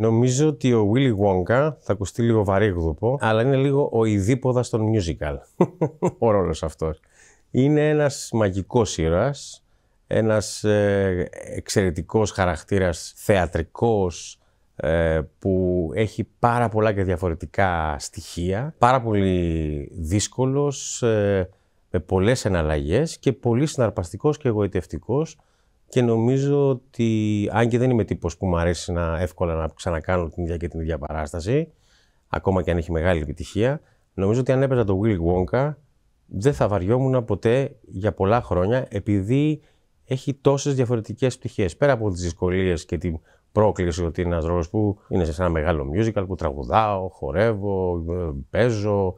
Νομίζω ότι ο Willy Wonka θα ακουστεί λίγο βαρύγδουπο, αλλά είναι λίγο ο ειδίποδας των musical. ο ρόλος αυτός. Είναι ένας μαγικός ήρωας, ένας εξαιρετικό εξαιρετικός χαρακτήρας θεατρικός ε, που έχει πάρα πολλά και διαφορετικά στοιχεία. Πάρα πολύ δύσκολος, ε, με πολλές εναλλαγές και πολύ συναρπαστικός και εγωιτευτικός και νομίζω ότι αν και δεν είμαι τύπος που μου αρέσει να εύκολα να ξανακάνω την ίδια και την ίδια παράσταση, ακόμα και αν έχει μεγάλη επιτυχία, νομίζω ότι αν έπαιζα το Willy Wonka δεν θα βαριόμουν ποτέ για πολλά χρόνια επειδή έχει τόσες διαφορετικές πτυχές. Πέρα από τις δυσκολίες και την πρόκληση ότι είναι ένας ρόλος που είναι σε ένα μεγάλο musical που τραγουδάω, χορεύω, ε, παίζω,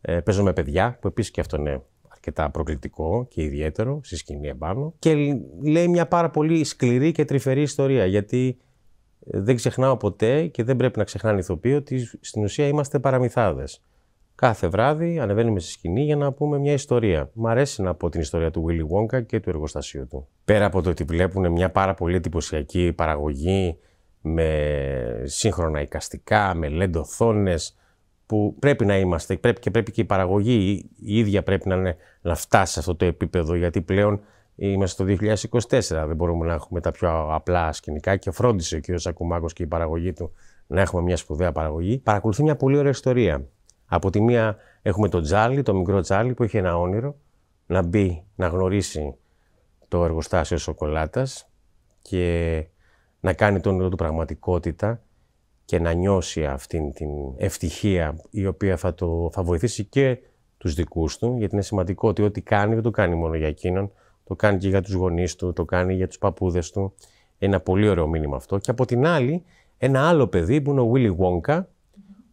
ε, παίζω με παιδιά, που επίσης και αυτό είναι τα προκλητικό και ιδιαίτερο στη σκηνή επάνω. Και λέει μια πάρα πολύ σκληρή και τρυφερή ιστορία. Γιατί δεν ξεχνάω ποτέ και δεν πρέπει να ξεχνάνε οι ηθοποιοί ότι στην ουσία είμαστε παραμυθάδες. Κάθε βράδυ ανεβαίνουμε στη σκηνή για να πούμε μια ιστορία. Μ' αρέσει να πω την ιστορία του Willy Wonka και του εργοστασίου του. Πέρα από το ότι βλέπουν μια πάρα πολύ εντυπωσιακή παραγωγή με σύγχρονα εικαστικά, με LED οθόνες, που πρέπει να είμαστε πρέπει και πρέπει και η παραγωγή η ίδια πρέπει να, είναι, να φτάσει σε αυτό το επίπεδο γιατί πλέον είμαστε το 2024, δεν μπορούμε να έχουμε τα πιο απλά σκηνικά και φρόντισε ο κ. Σακουμάκος και η παραγωγή του να έχουμε μια σπουδαία παραγωγή. Παρακολουθεί μια πολύ ωραία ιστορία. Από τη μία έχουμε τον Τζάλι, το μικρό Τζάλι που είχε ένα όνειρο να μπει, να γνωρίσει το εργοστάσιο σοκολάτας και να κάνει το όνειρο του πραγματικότητα και να νιώσει αυτήν την ευτυχία η οποία θα, το, θα βοηθήσει και τους δικούς του, γιατί είναι σημαντικό ότι ό,τι κάνει δεν το κάνει μόνο για εκείνον, το κάνει και για τους γονείς του, το κάνει για τους παππούδες του. Ένα πολύ ωραίο μήνυμα αυτό. Και από την άλλη, ένα άλλο παιδί που είναι ο Willy Wonka,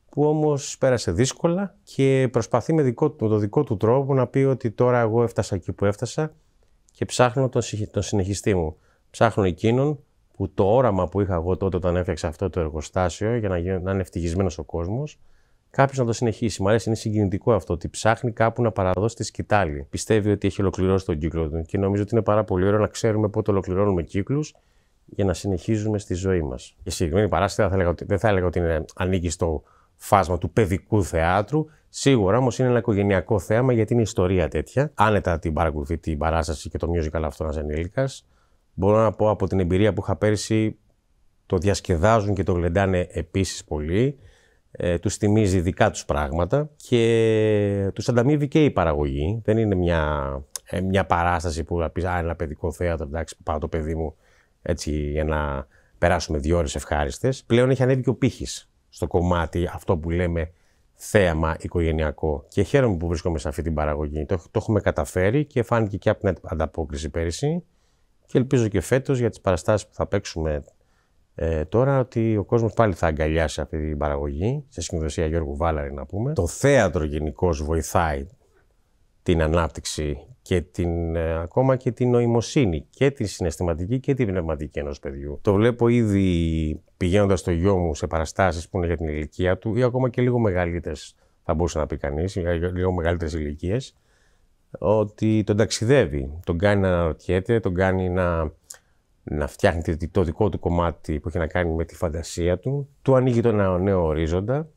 που όμως πέρασε δύσκολα και προσπαθεί με, δικό, το δικό του τρόπο να πει ότι τώρα εγώ έφτασα εκεί που έφτασα και ψάχνω τον, τον συνεχιστή μου. Ψάχνω εκείνον που το όραμα που είχα εγώ τότε όταν έφτιαξα αυτό το εργοστάσιο για να, να είναι ευτυχισμένος ο κόσμος, κάποιος να το συνεχίσει. Μ' αρέσει, είναι συγκινητικό αυτό ότι ψάχνει κάπου να παραδώσει τη σκητάλη. Πιστεύει ότι έχει ολοκληρώσει τον κύκλο του και νομίζω ότι είναι πάρα πολύ ωραίο να ξέρουμε πότε ολοκληρώνουμε κύκλους για να συνεχίζουμε στη ζωή μας. Η συγκεκριμένη παράσταση θα δεν θα έλεγα ότι είναι, ανήκει στο φάσμα του παιδικού θεάτρου. Σίγουρα όμως είναι ένα οικογενειακό θέαμα γιατί είναι ιστορία τέτοια. Άνετα την παρακολουθεί την παράσταση και το musical αυτός ένας ενήλικας μπορώ να πω από την εμπειρία που είχα πέρσι, το διασκεδάζουν και το γλεντάνε επίσης πολύ. Ε, τους θυμίζει δικά τους πράγματα και τους ανταμείβει και η παραγωγή. Δεν είναι μια, ε, μια παράσταση που θα πεις «Α, ένα παιδικό θέατρο, εντάξει, πάω το παιδί μου έτσι για να περάσουμε δύο ώρες ευχάριστες». Πλέον έχει ανέβει και ο πύχης στο κομμάτι αυτό που λέμε θέαμα οικογενειακό και χαίρομαι που βρίσκομαι σε αυτή την παραγωγή. Το, το έχουμε καταφέρει και φάνηκε και από την ανταπόκριση πέρυσι. Και ελπίζω και φέτος για τις παραστάσεις που θα παίξουμε ε, τώρα ότι ο κόσμος πάλι θα αγκαλιάσει αυτή την παραγωγή. Σε συνδοσία Γιώργου Βάλαρη, να πούμε. Το θέατρο γενικώς βοηθάει την ανάπτυξη και την, ε, ακόμα και την νοημοσύνη και τη συναισθηματική και τη πνευματική ενός παιδιού. Το βλέπω ήδη πηγαίνοντας το γιο μου σε παραστάσεις που είναι για την ηλικία του ή ακόμα και λίγο μεγαλύτερες, θα μπορούσε να πει κανείς, λίγο μεγαλύτερες ηλικίες ότι τον ταξιδεύει, τον κάνει να αναρωτιέται, τον κάνει να, να φτιάχνει το δικό του κομμάτι που έχει να κάνει με τη φαντασία του, του ανοίγει τον νέο ορίζοντα,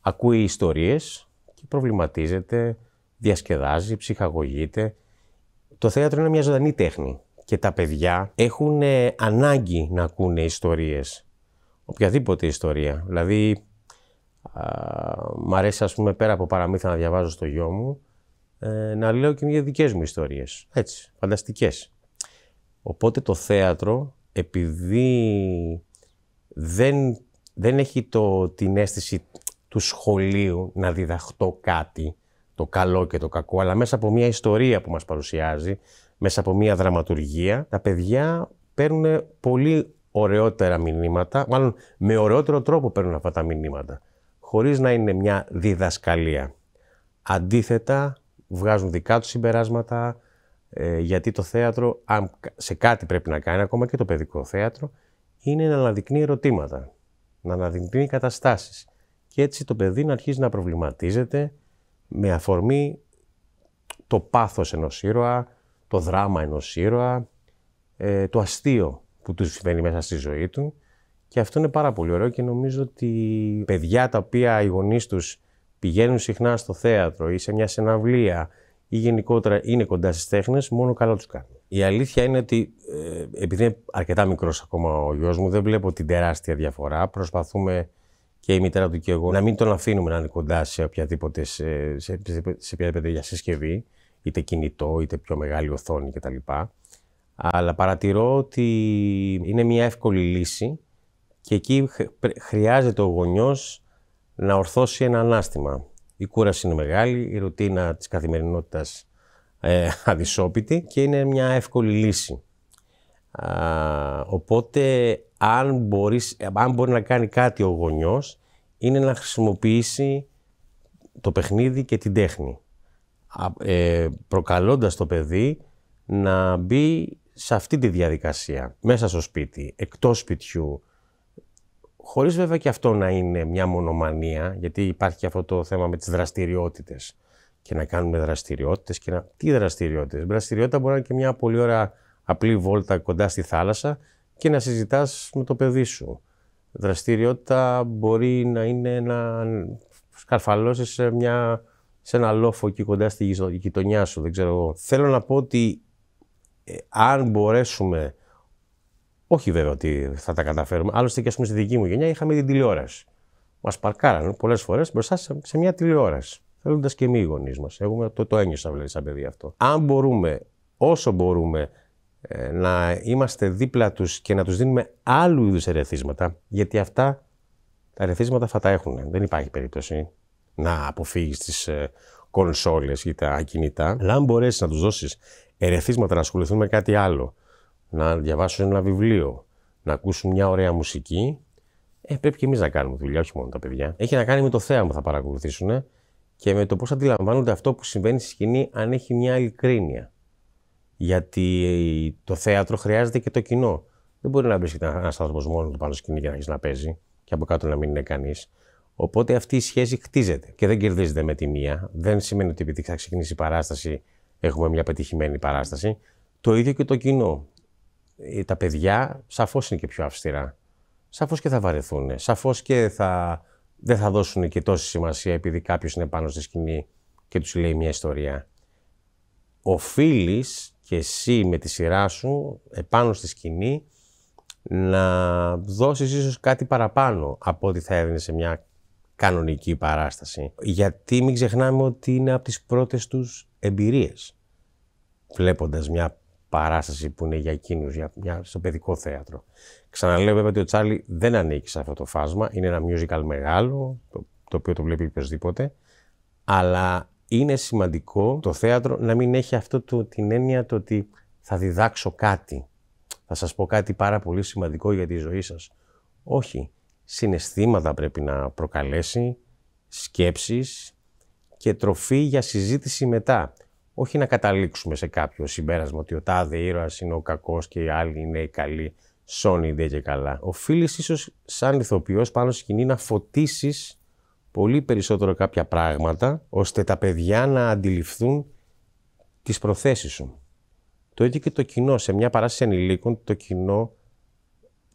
ακούει ιστορίες και προβληματίζεται, διασκεδάζει, ψυχαγωγείται. Το θέατρο είναι μια ζωντανή τέχνη και τα παιδιά έχουν ε, ανάγκη να ακούνε ιστορίες, οποιαδήποτε ιστορία. Δηλαδή, α, μ' αρέσει ας πούμε πέρα από παραμύθια να διαβάζω στο γιο μου, ε, να λέω και για δικές μου ιστορίες. Έτσι, φανταστικές. Οπότε το θέατρο, επειδή δεν, δεν έχει το, την αίσθηση του σχολείου να διδαχτώ κάτι, το καλό και το κακό, αλλά μέσα από μια ιστορία που μας παρουσιάζει, μέσα από μια δραματουργία, τα παιδιά παίρνουν πολύ ωραιότερα μηνύματα, μάλλον με ωραιότερο τρόπο παίρνουν αυτά τα μηνύματα, χωρίς να είναι μια διδασκαλία. Αντίθετα, βγάζουν δικά τους συμπεράσματα, ε, γιατί το θέατρο, σε κάτι πρέπει να κάνει, ακόμα και το παιδικό θέατρο, είναι να αναδεικνύει ερωτήματα, να αναδεικνύει καταστάσεις. Και έτσι το παιδί να αρχίζει να προβληματίζεται με αφορμή το πάθος ενός ήρωα, το δράμα ενός ήρωα, ε, το αστείο που του συμβαίνει μέσα στη ζωή του. Και αυτό είναι πάρα πολύ ωραίο και νομίζω ότι παιδιά τα οποία οι γονείς τους πηγαίνουν συχνά στο θέατρο ή σε μια συναυλία ή γενικότερα είναι κοντά στις τέχνες, μόνο καλά τους κάνει. Η αλήθεια είναι ότι ε, επειδή είναι αρκετά μικρός ακόμα ο γιος μου, δεν βλέπω την τεράστια διαφορά. Προσπαθούμε και η μητέρα του και εγώ να μην τον αφήνουμε να είναι κοντά σε οποιαδήποτε, σε, σε, σε συσκευή, είτε κινητό, είτε πιο μεγάλη οθόνη κτλ. Αλλά παρατηρώ ότι είναι μια εύκολη λύση και εκεί χρειάζεται ο γονιός να ορθώσει ένα ανάστημα. Η κούραση είναι μεγάλη, η ρουτίνα της καθημερινότητας ε, αδυσόπιτη και είναι μια εύκολη λύση. οπότε, αν, μπορείς, αν μπορεί να κάνει κάτι ο γονιός, είναι να χρησιμοποιήσει το παιχνίδι και την τέχνη. Ε, προκαλώντας το παιδί να μπει σε αυτή τη διαδικασία, μέσα στο σπίτι, εκτός σπιτιού, Χωρίς βέβαια και αυτό να είναι μια μονομανία, γιατί υπάρχει και αυτό το θέμα με τις δραστηριότητες. Και να κάνουμε δραστηριότητες. Και να... Τι δραστηριότητες. Δραστηριότητα μπορεί να είναι και μια πολύ ωραία απλή βόλτα κοντά στη θάλασσα και να συζητάς με το παιδί σου. Δραστηριότητα μπορεί να είναι να σκαρφαλώσεις σε, μια... σε ένα λόφο εκεί κοντά στη γειτονιά σου. Δεν ξέρω εγώ. Θέλω να πω ότι ε, αν μπορέσουμε όχι βέβαια ότι θα τα καταφέρουμε. Άλλωστε και ας πούμε στη δική μου γενιά είχαμε την τηλεόραση. Μας παρκάρανε πολλές φορές μπροστά σε μια τηλεόραση. Θέλοντας και εμείς οι γονείς μας. Εγώ το, το ένιωσα δηλαδή σαν παιδί αυτό. Αν μπορούμε, όσο μπορούμε, ε, να είμαστε δίπλα τους και να τους δίνουμε άλλου είδους ερεθίσματα, γιατί αυτά τα ερεθίσματα θα τα έχουν. Δεν υπάρχει περίπτωση να αποφύγεις τις ε, κονσόλες ή τα κινητά. Αλλά αν μπορέσεις να τους δώσεις ερεθίσματα να ασχοληθούν με κάτι άλλο, να διαβάσουν ένα βιβλίο, να ακούσουν μια ωραία μουσική, ε, πρέπει και εμείς να κάνουμε δουλειά, όχι μόνο τα παιδιά. Έχει να κάνει με το θέαμα που θα παρακολουθήσουν και με το πώς αντιλαμβάνονται αυτό που συμβαίνει στη σκηνή, αν έχει μια ειλικρίνεια. Γιατί το θέατρο χρειάζεται και το κοινό. Δεν μπορεί να βρίσκεται ένας άνθρωπος μόνος του πάνω στη σκηνή και να αρχίσει να παίζει και από κάτω να μην είναι κανείς. Οπότε αυτή η σχέση χτίζεται και δεν κερδίζεται με τη μία. Δεν σημαίνει ότι επειδή θα ξεκινήσει η παράσταση, έχουμε μια πετυχημένη παράσταση. Το ίδιο και το κοινό. Ε, τα παιδιά σαφώς είναι και πιο αυστηρά. Σαφώς και θα βαρεθούν. Σαφώς και θα, δεν θα δώσουν και τόση σημασία επειδή κάποιος είναι πάνω στη σκηνή και τους λέει μια ιστορία. Οφείλεις και εσύ με τη σειρά σου επάνω στη σκηνή να δώσεις ίσως κάτι παραπάνω από ό,τι θα έδινε σε μια κανονική παράσταση. Γιατί μην ξεχνάμε ότι είναι από τις πρώτες τους εμπειρίες. Βλέποντας μια παράσταση που είναι για εκείνους, για, για, στο παιδικό θέατρο. Ξαναλέω βέβαια ότι ο Τσάρλι δεν ανήκει σε αυτό το φάσμα. Είναι ένα musical μεγάλο, το, οποίο το βλέπει οποιοδήποτε. Αλλά είναι σημαντικό το θέατρο να μην έχει αυτό το, την έννοια το ότι θα διδάξω κάτι. Θα σας πω κάτι πάρα πολύ σημαντικό για τη ζωή σας. Όχι. Συναισθήματα πρέπει να προκαλέσει, σκέψεις και τροφή για συζήτηση μετά όχι να καταλήξουμε σε κάποιο συμπέρασμα ότι ο τάδε ήρωας είναι ο κακός και οι άλλοι είναι οι καλοί. Σόνι δεν και καλά. Οφείλεις ίσως σαν ηθοποιός πάνω στη σκηνή να φωτίσεις πολύ περισσότερο κάποια πράγματα ώστε τα παιδιά να αντιληφθούν τις προθέσεις σου. Το ίδιο και το κοινό. Σε μια παράσταση ενηλίκων το κοινό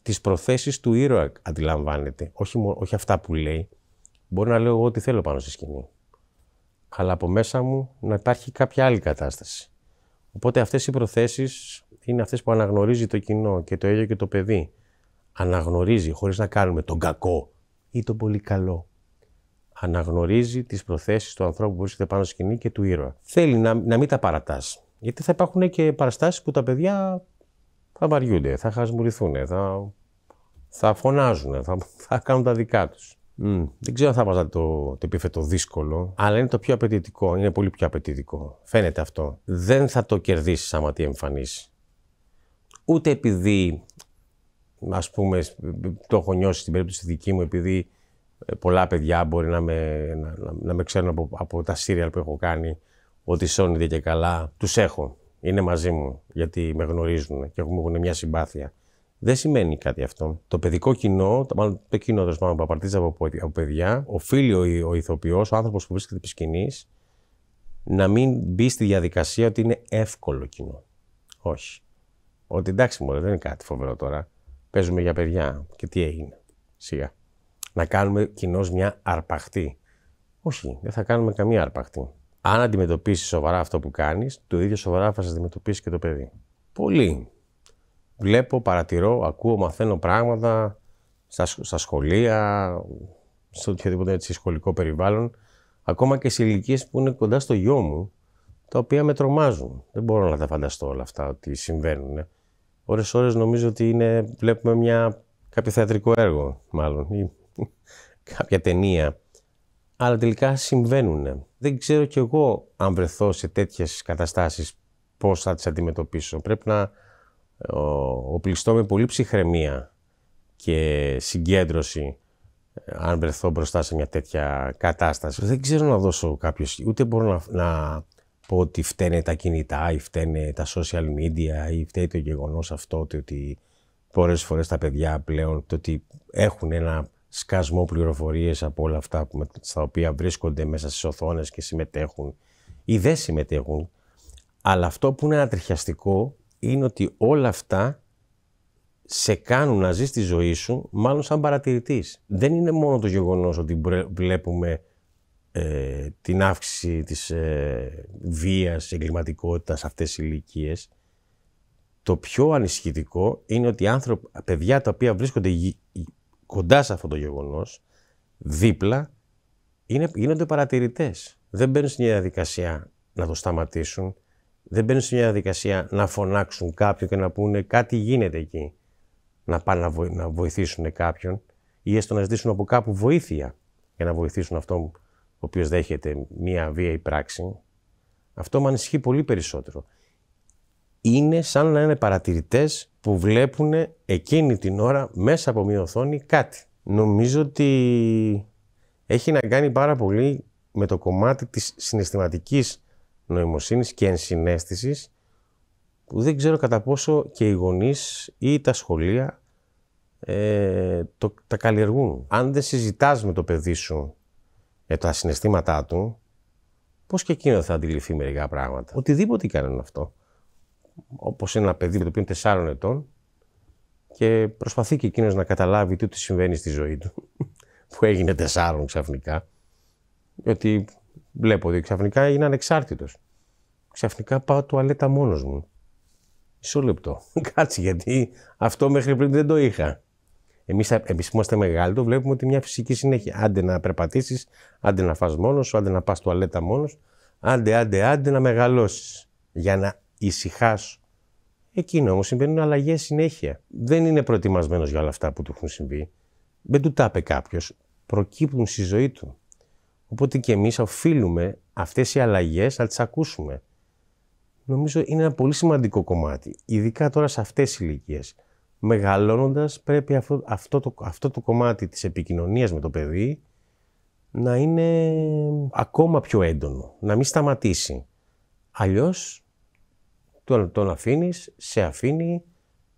τις προθέσεις του ήρωα αντιλαμβάνεται. Όχι, όχι αυτά που λέει. μπορεί να λέω εγώ ό,τι θέλω πάνω στη σκηνή αλλά από μέσα μου να υπάρχει κάποια άλλη κατάσταση. Οπότε αυτές οι προθέσεις είναι αυτές που αναγνωρίζει το κοινό και το ίδιο και το παιδί. Αναγνωρίζει χωρίς να κάνουμε τον κακό ή τον πολύ καλό. Αναγνωρίζει τις προθέσεις του ανθρώπου που βρίσκεται πάνω στη σκηνή και του ήρωα. Θέλει να, να μην τα παρατάσει. Γιατί θα υπάρχουν και παραστάσεις που τα παιδιά θα βαριούνται, θα χασμουριθούν, θα, θα φωνάζουν, θα, θα κάνουν τα δικά τους δεν ξέρω αν θα βάζατε το, το δύσκολο, αλλά είναι το πιο απαιτητικό. Είναι πολύ πιο απαιτητικό. Φαίνεται αυτό. Δεν θα το κερδίσεις άμα τι εμφανίσεις. Ούτε επειδή, ας πούμε, το έχω νιώσει στην περίπτωση δική μου, επειδή ε, πολλά παιδιά μπορεί να με, να, να με ξέρουν από, από τα σύριαλ που έχω κάνει, ότι σώνεται και καλά. Τους έχω. Είναι μαζί μου γιατί με γνωρίζουν και μου έχουν μια συμπάθεια. Δεν σημαίνει κάτι αυτό. Το παιδικό κοινό, το, μάλλον το κοινό που απαρτίζεται από, από παιδιά, οφείλει ο, ο ηθοποιός, ο άνθρωπος που βρίσκεται επί σκηνής, να μην μπει στη διαδικασία ότι είναι εύκολο κοινό. Όχι. Ότι εντάξει, μωρέ, δεν είναι κάτι φοβερό τώρα. Παίζουμε για παιδιά. Και τι έγινε. Σιγά. Να κάνουμε κοινώς μια αρπαχτή. Όχι, δεν θα κάνουμε καμία αρπαχτή. Αν αντιμετωπίσεις σοβαρά αυτό που κάνεις, το ίδιο σοβαρά θα σας αντιμετωπίσει και το παιδί. Πολύ βλέπω, παρατηρώ, ακούω, μαθαίνω πράγματα στα, στα σχολεία, σε οποιοδήποτε έτσι σχολικό περιβάλλον, ακόμα και σε ηλικίες που είναι κοντά στο γιο μου, τα οποία με τρομάζουν. Δεν μπορώ να τα φανταστώ όλα αυτά ότι συμβαίνουν. Ωρες ώρες νομίζω ότι είναι, βλέπουμε μια, κάποιο θεατρικό έργο μάλλον ή κάποια ταινία. Αλλά τελικά συμβαίνουν. Δεν ξέρω κι εγώ αν βρεθώ σε τέτοιες καταστάσεις πώς θα τις αντιμετωπίσω. Πρέπει να οπλιστώ με πολύ ψυχραιμία και συγκέντρωση αν βρεθώ μπροστά σε μια τέτοια κατάσταση. Δεν ξέρω να δώσω κάποιο, ούτε μπορώ να, να πω ότι φταίνε τα κινητά ή φταίνε τα social media ή φταίει το γεγονός αυτό ότι πολλές φορές τα παιδιά πλέον το ότι έχουν ένα σκασμό πληροφορίες από όλα αυτά που, στα οποία βρίσκονται μέσα στις οθόνες και συμμετέχουν ή δεν συμμετέχουν. Αλλά αυτό που είναι ανατριχιαστικό είναι ότι όλα αυτά σε κάνουν να ζεις τη ζωή σου μάλλον σαν παρατηρητής. Δεν είναι μόνο το γεγονός ότι βλέπουμε ε, την αύξηση της ε, βίας, εγκληματικότητας αυτές τις ηλικίες. Το πιο ανησυχητικό είναι ότι άνθρωποι, παιδιά τα οποία βρίσκονται κοντά σε αυτό το γεγονός, δίπλα, είναι, γίνονται παρατηρητές. Δεν μπαίνουν στην διαδικασία να το σταματήσουν, δεν μπαίνουν σε μια διαδικασία να φωνάξουν κάποιον και να πούνε κάτι γίνεται εκεί. Να πάνε να βοηθήσουν κάποιον ή έστω να ζητήσουν από κάπου βοήθεια για να βοηθήσουν αυτόν ο οποίος δέχεται μια ή πράξη. Αυτό με ανησυχεί πολύ περισσότερο. Είναι σαν να είναι παρατηρητές που βλέπουν εκείνη την ώρα μέσα από μια οθόνη κάτι. Νομίζω ότι έχει να κάνει πάρα πολύ με το κομμάτι της συναισθηματικής νοημοσύνης και ενσυναίσθησης που δεν ξέρω κατά πόσο και οι γονείς ή τα σχολεία ε, το, τα καλλιεργούν. Αν δεν συζητάς με το παιδί σου τα συναισθήματά του, πώς και εκείνο θα αντιληφθεί μερικά πράγματα. Οτιδήποτε κάνουν αυτό. Όπως ένα παιδί το οποίο είναι 4 ετών και προσπαθεί και εκείνος να καταλάβει τι του συμβαίνει στη ζωή του, που έγινε 4 ξαφνικά. Ότι Βλέπω ότι ξαφνικά είναι ανεξάρτητος. Ξαφνικά πάω τουαλέτα μόνος μου. Μισό λεπτό. Κάτσε γιατί αυτό μέχρι πριν δεν το είχα. Εμείς εμείς που είμαστε μεγάλοι το βλέπουμε ότι μια φυσική συνέχεια. Άντε να περπατήσεις, άντε να φας μόνος σου, άντε να πας τουαλέτα μόνος άντε, άντε, άντε να μεγαλώσεις. Για να ησυχάσω. Εκείνο όμως συμβαίνουν αλλαγές συνέχεια. Δεν είναι προετοιμασμένος για όλα αυτά που του έχουν συμβεί. Δεν του τάπε κάποιος. Προκύπτουν στη ζωή του. Οπότε και εμείς οφείλουμε αυτές οι αλλαγές να τις ακούσουμε. Νομίζω είναι ένα πολύ σημαντικό κομμάτι, ειδικά τώρα σε αυτές τις ηλικίες. Μεγαλώνοντας πρέπει αυτό, το, αυτό το κομμάτι της επικοινωνίας με το παιδί να είναι ακόμα πιο έντονο, να μην σταματήσει. Αλλιώς τον, τον αφήνεις, σε αφήνει,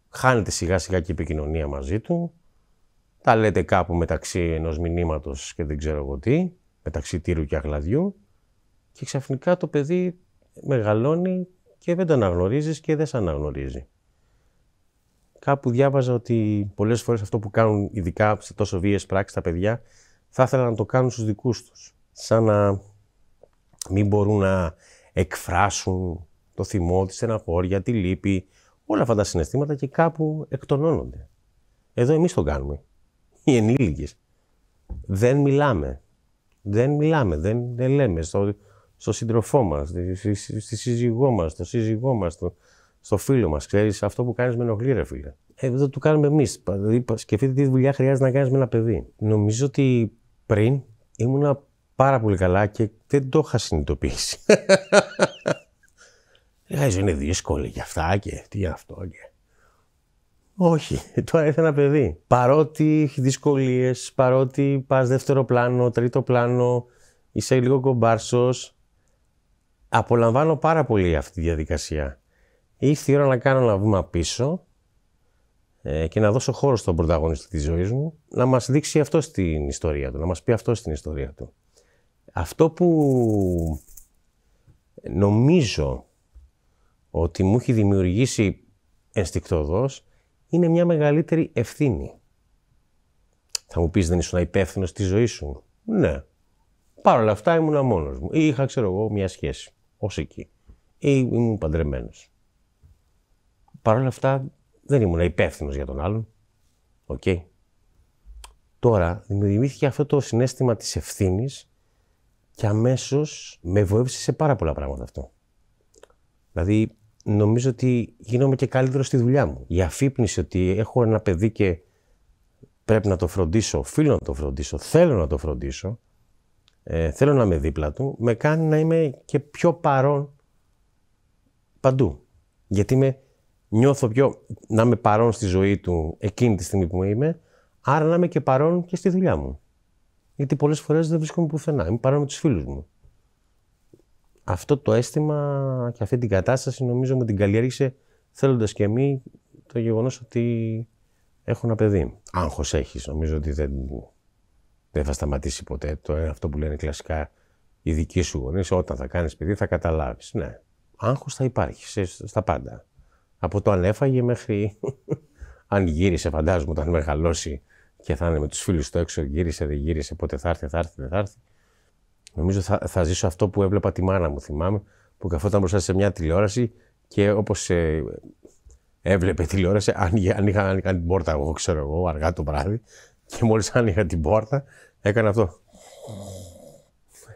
χάνεται σιγά σιγά και η επικοινωνία μαζί του, τα λέτε κάπου μεταξύ ενός μηνύματος και δεν ξέρω εγώ τι, μεταξύ τύρου και αγλαδιού και ξαφνικά το παιδί μεγαλώνει και δεν το αναγνωρίζεις και δεν σε αναγνωρίζει. Κάπου διάβαζα ότι πολλές φορές αυτό που κάνουν ειδικά σε τόσο βίαιες πράξεις τα παιδιά θα ήθελα να το κάνουν στους δικούς τους. Σαν να μην μπορούν να εκφράσουν το θυμό, τη στεναχώρια, τη λύπη, όλα αυτά τα συναισθήματα και κάπου εκτονώνονται. Εδώ εμείς το κάνουμε. Οι ενήλικες. Δεν μιλάμε. Δεν μιλάμε, δεν, δεν λέμε στο, στο σύντροφό μας, στη, στη σύζυγό μας, στο σύζυγό μας, στο, στο φίλο μας. Ξέρεις αυτό που κάνεις με ενοχλεί, ρε φίλε. εδώ το κάνουμε εμείς. Δηλαδή, σκεφτείτε τι δουλειά χρειάζεται να κάνεις με ένα παιδί. Νομίζω ότι πριν ήμουνα πάρα πολύ καλά και δεν το είχα συνειδητοποιήσει. Λέει, είναι δύσκολη και αυτά και τι αυτό και. Όχι, τώρα ήρθε ένα παιδί. Παρότι έχει δυσκολίες, παρότι πας δεύτερο πλάνο, τρίτο πλάνο, είσαι λίγο κομπάρσος. Απολαμβάνω πάρα πολύ αυτή τη διαδικασία. Ήρθε η ώρα να κάνω ένα βήμα πίσω ε, και να δώσω χώρο στον πρωταγωνιστή της ζωής μου να μας δείξει αυτό στην ιστορία του, να μας πει αυτό στην ιστορία του. Αυτό που νομίζω ότι μου έχει δημιουργήσει ενστικτοδός είναι μια μεγαλύτερη ευθύνη. Θα μου πεις δεν ήσουν υπεύθυνος στη ζωή σου. Ναι. Παρ' όλα αυτά ήμουν μόνος μου. Ή είχα, ξέρω εγώ, μια σχέση. Ως εκεί. Ή ήμουν παντρεμένος. Παρ' όλα αυτά δεν ήμουν υπεύθυνος για τον άλλον. Οκ. Τώρα δημιουργήθηκε αυτό το συνέστημα της ευθύνης και αμέσως με βοήθησε σε πάρα πολλά πράγματα αυτό. Δηλαδή νομίζω ότι γίνομαι και καλύτερος στη δουλειά μου. Η αφύπνιση ότι έχω ένα παιδί και πρέπει να το φροντίσω, οφείλω να το φροντίσω, θέλω να το φροντίσω, ε, θέλω να είμαι δίπλα του, με κάνει να είμαι και πιο παρόν παντού. Γιατί με νιώθω πιο να είμαι παρόν στη ζωή του εκείνη τη στιγμή που είμαι, άρα να είμαι και παρόν και στη δουλειά μου. Γιατί πολλές φορές δεν βρίσκομαι πουθενά. Είμαι παρόν με τους φίλους μου αυτό το αίσθημα και αυτή την κατάσταση νομίζω μου την καλλιέργησε θέλοντας και εμείς το γεγονός ότι έχω ένα παιδί. Άγχος έχεις, νομίζω ότι δεν, δεν θα σταματήσει ποτέ. Το, ε, αυτό που λένε κλασικά οι δικοί σου γονείς, όταν θα κάνεις παιδί θα καταλάβεις. Ναι, άγχος θα υπάρχει στα πάντα. Από το αν έφαγε μέχρι αν γύρισε, φαντάζομαι, όταν μεγαλώσει και θα είναι με τους φίλους του έξω, γύρισε, δεν γύρισε, πότε θα έρθει, θα έρθει, δεν θα έρθει. Νομίζω θα, θα ζήσω αυτό που έβλεπα τη μάνα μου, θυμάμαι, που καθόταν μπροστά σε μια τηλεόραση και όπως ε, έβλεπε τηλεόραση, αν, αν είχα την πόρτα, εγώ ξέρω εγώ, αργά το βράδυ, και μόλις άνοιγα την πόρτα, έκανα αυτό.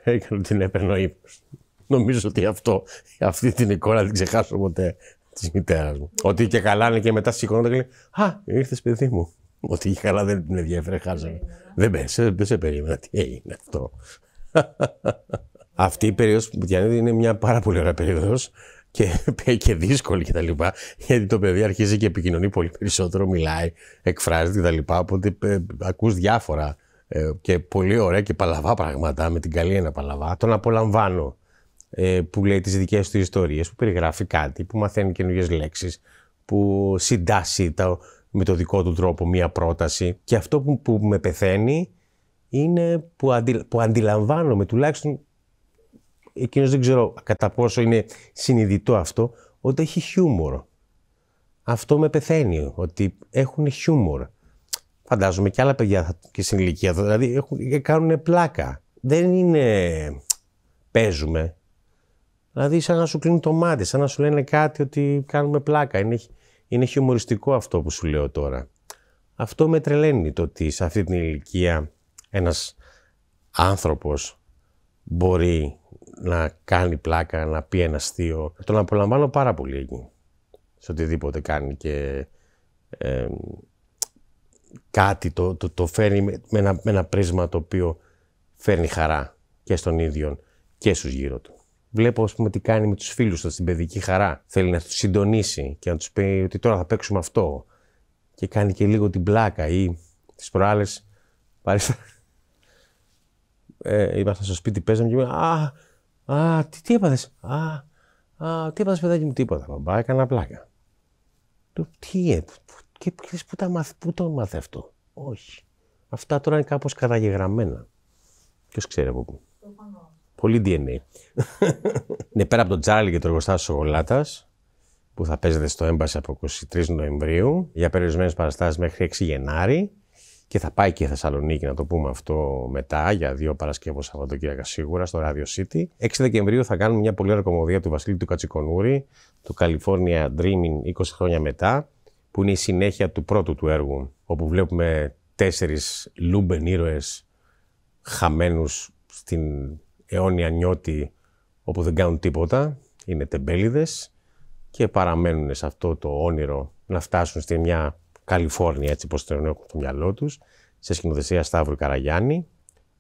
Έκανε την έπαιρνε Νομίζω ότι αυτό, αυτή την εικόνα την ξεχάσω ποτέ της μητέρας μου. Ότι και καλά είναι και μετά σηκώνονται και λέει Α, ήρθες παιδί μου. Ότι καλά δεν την ενδιαφέρει, χάζαμε. Δεν, δεν σε περίμενα, τι έγινε αυτό. Αυτή η περίοδος που Πουτιανίδη είναι μια πάρα πολύ ωραία περίοδος και, και δύσκολη λοιπά Γιατί το παιδί αρχίζει και επικοινωνεί πολύ περισσότερο, μιλάει, εκφράζεται κτλ. Οπότε ε, ακούς διάφορα ε, και πολύ ωραία και παλαβά πράγματα, με την καλή ένα παλαβά. Τον απολαμβάνω ε, που λέει τις δικές του ιστορίες, που περιγράφει κάτι, που μαθαίνει καινούργιες λέξεις, που συντάσσει με το δικό του τρόπο μία πρόταση. Και αυτό που, που με πεθαίνει είναι που, αντι, που αντιλαμβάνομαι, τουλάχιστον εκείνος δεν ξέρω κατά πόσο είναι συνειδητό αυτό, ότι έχει χιούμορ. Αυτό με πεθαίνει, ότι έχουν χιούμορ. Φαντάζομαι και άλλα παιδιά και στην ηλικία, δηλαδή έχουν, ε, κάνουν πλάκα. Δεν είναι παίζουμε. Δηλαδή σαν να σου κλείνουν το μάτι, σαν να σου λένε κάτι ότι κάνουμε πλάκα. Είναι, είναι χιουμοριστικό αυτό που σου λέω τώρα. Αυτό με τρελαίνει το ότι σε αυτή την ηλικία ένας άνθρωπος μπορεί να κάνει πλάκα, να πει ένα αστείο. Τον απολαμβάνω πάρα πολύ εκεί. Σε οτιδήποτε κάνει και κάτι το, το, φέρνει με, ένα, με ένα πρίσμα το οποίο φέρνει χαρά και στον ίδιο και στους γύρω του. Βλέπω, ας πούμε, τι κάνει με τους φίλους του στην παιδική χαρά. Θέλει να τους συντονίσει και να τους πει ότι τώρα θα παίξουμε αυτό. Και κάνει και λίγο την πλάκα ή τις προάλλες. Πάρει ε, ήμασταν στο σπίτι, παίζαμε και μου Α, α, τι, τι έπαθες, α, α, τι έπαθες, παιδάκι μου, τίποτα. Μπαμπά, έκανα πλάκα. Του, τι είναι, πού, το μάθε αυτό. Όχι. Αυτά τώρα είναι κάπως καταγεγραμμένα. Ποιος ξέρει από πού. Πολύ DNA. Είναι πέρα από τον Τζάλι και το εργοστάσιο Σοκολάτας, που θα παίζεται στο έμπαση από 23 Νοεμβρίου, για περιορισμένες παραστάσεις μέχρι 6 Γενάρη, και θα πάει και η Θεσσαλονίκη, να το πούμε αυτό μετά, για δύο Παρασκευό Σαββατοκύριακα σίγουρα στο Radio City. 6 Δεκεμβρίου θα κάνουμε μια πολύ ωραία κομμωδία του Βασίλη του Κατσικονούρη, το California Dreaming 20 χρόνια μετά, που είναι η συνέχεια του πρώτου του έργου, όπου βλέπουμε τέσσερις λούμπεν ήρωε χαμένους στην αιώνια νιώτη, όπου δεν κάνουν τίποτα, είναι τεμπέληδες και παραμένουν σε αυτό το όνειρο να φτάσουν στη μια Καλιφόρνια, έτσι πως το έχουν στο μυαλό τους, σε σκηνοθεσία Σταύρου Καραγιάννη,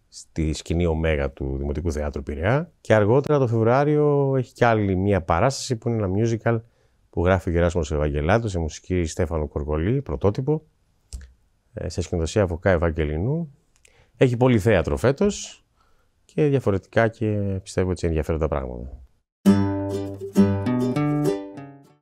στη σκηνή Ωμέγα του Δημοτικού Θεάτρου Πειραιά. Και αργότερα το Φεβρουάριο έχει κι άλλη μία παράσταση που είναι ένα musical που γράφει ο Γεράσιμος Ευαγγελάτος, σε μουσική Στέφανο Κορκολή, πρωτότυπο, ε, σε σκηνοθεσία Βοκά Ευαγγελινού. Έχει πολύ θέατρο φέτος και διαφορετικά και πιστεύω ότι ενδιαφέροντα πράγματα.